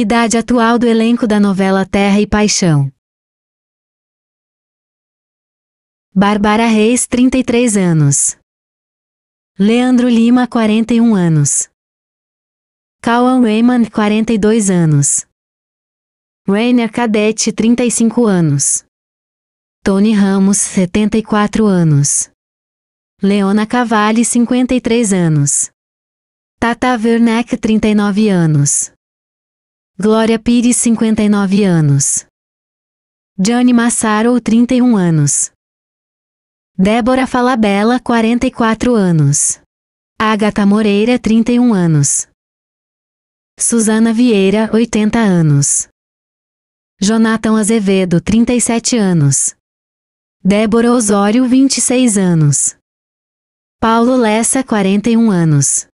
Idade atual do elenco da novela Terra e Paixão. Bárbara Reis, 33 anos. Leandro Lima, 41 anos. Cauan Wayman, 42 anos. Rainer Cadete, 35 anos. Tony Ramos, 74 anos. Leona Cavalli, 53 anos. Tata Werneck, 39 anos. Glória Pires, 59 anos. Gianni Massaro, 31 anos. Débora Falabella, 44 anos. Agatha Moreira, 31 anos. Suzana Vieira, 80 anos. Jonathan Azevedo, 37 anos. Débora Osório, 26 anos. Paulo Lessa, 41 anos.